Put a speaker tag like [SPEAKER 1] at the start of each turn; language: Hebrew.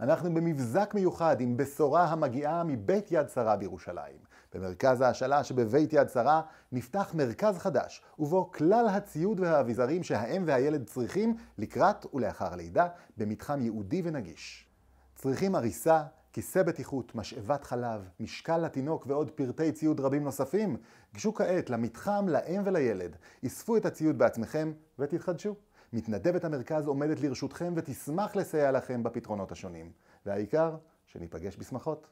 [SPEAKER 1] אנחנו במבזק מיוחד עם בשורה המגיעה מבית יד שרה בירושלים. במרכז ההשאלה שבבית יד שרה נפתח מרכז חדש, ובו כלל הציוד והאביזרים שהאם והילד צריכים לקראת ולאחר לידה במתחם ייעודי ונגיש. צריכים עריסה, כיסא בטיחות, משאבת חלב, משקל לתינוק ועוד פרטי ציוד רבים נוספים? גשו כעת למתחם, לאם ולילד, אספו את הציוד בעצמכם ותתחדשו. מתנדבת המרכז עומדת לרשותכם ותשמח לסייע לכם בפתרונות השונים. והעיקר, שניפגש בשמחות.